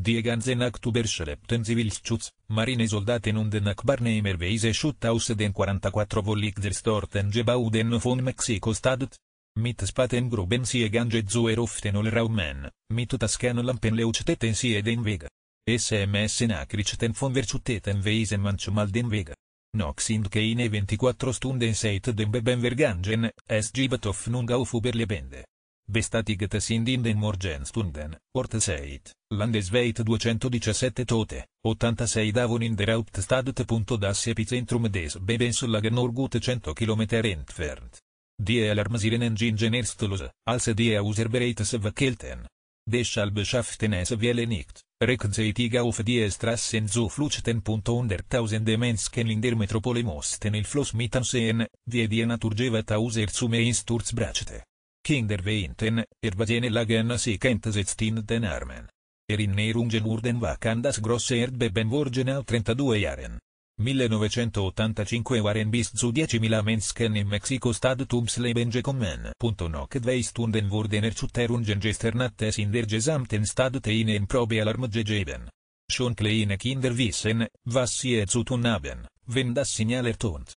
Die ganze Nacht tuberschlepten zivilschutz, marine soldaten und nach Barnehmer weise schutt aus den 44 Volligzerstorten gebauden von Mexiko stadt. Mit spaten gruben sie gange zueruften ol raumen, mit tasken lampen leuchteten sie den weg. SMS nakrichten von verzutteten weisen manchmal den weg. Nox in keine 24 stunden seit dem beben vergangen, es gibat auf nun auf uber bestatiget sind in den Morgenstunden, Ort 6, Landesweit 217 Tote, 86 Davon in der Hauptstadt.das Epizentrum des Bebenslagen Orgut 100 km entfernt. Die Alarmsirenen Gingenerstlos, als die Auserbereites verkelten. Deschalbschaften es viele nicht, Reckzeitiga auf die Strassen zu flüchten. Hunderttausende Menschen in der Metropole mussten il Fluss mitansehen, wie die Naturgeva Tauser zum Einsturz brachte. Kinder weinten, er war jene Lagen Sikent 16 den Armen. Er in Nerungen Urden Wakan das grosse Erdbeben Worgen al 32 Jaren. 1985 waren bis zu 10.000 mensken in Mexico Stad tums lebenge kommen. Noket weistunden wurden erzutterungen gesternattes in der gesamten Stad teinen probe alarm gegeben. Schon kleine Kinder wissen, was sie zu tun haben, wenn das Signal ertönt.